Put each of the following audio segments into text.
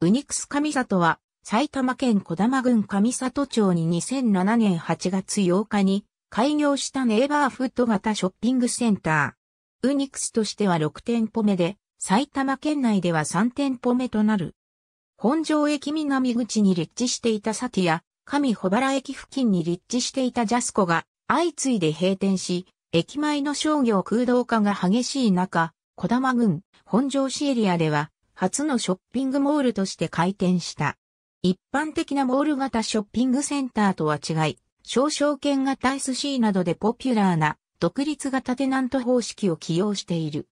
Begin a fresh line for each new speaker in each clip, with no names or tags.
ウニクス上里は、埼玉県小玉郡上
里町に2007年8月8日に開業したネイバーフッド型ショッピングセンター。ウニクスとしては6店舗目で、埼玉県内では3店舗目となる。本庄駅南口に立地していたサティや、上小原駅付近に立地していたジャスコが相次いで閉店し、駅前の商業空洞化が激しい中、小玉郡、本庄市エリアでは、初のショッピングモールとして開店した。一般的なモール型ショッピングセンターとは違い、小々圏型 SC などでポピュラーな独立型テナント方式を起用している。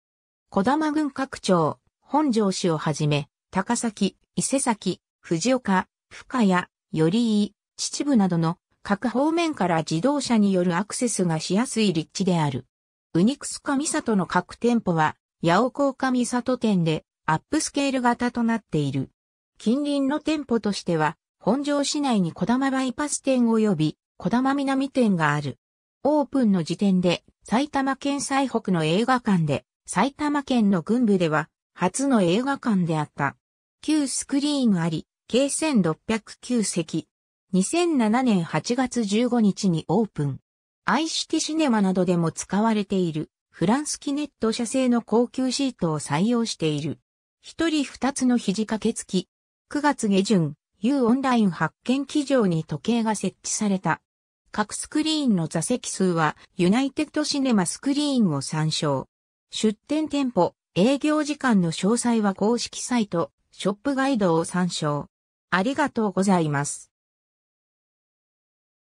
小玉郡各張、本庄市をはじめ、高崎、伊勢崎、藤岡、深谷、寄居、秩父などの各方面から自動車によるアクセスがしやすい立地である。ウニクスカミサトの各店舗は、八尾高カミサト店でアップスケール型となっている。近隣の店舗としては、本庄市内に小玉バイパス店及び小玉南店がある。オープンの時点で埼玉県最北の映画館で、埼玉県の軍部では初の映画館であった。旧スクリーンあり、計1609席。2007年8月15日にオープン。愛ティシネマなどでも使われているフランスキネット社製の高級シートを採用している。一人二つの肘掛け付き。9月下旬、U オンライン発見機場に時計が設置された。各スクリーンの座席数は、ユナイテッドシネマスクリーンを参照。出店店舗、営業時間の詳細は公式
サイト、ショップガイドを参照。ありがとうございます。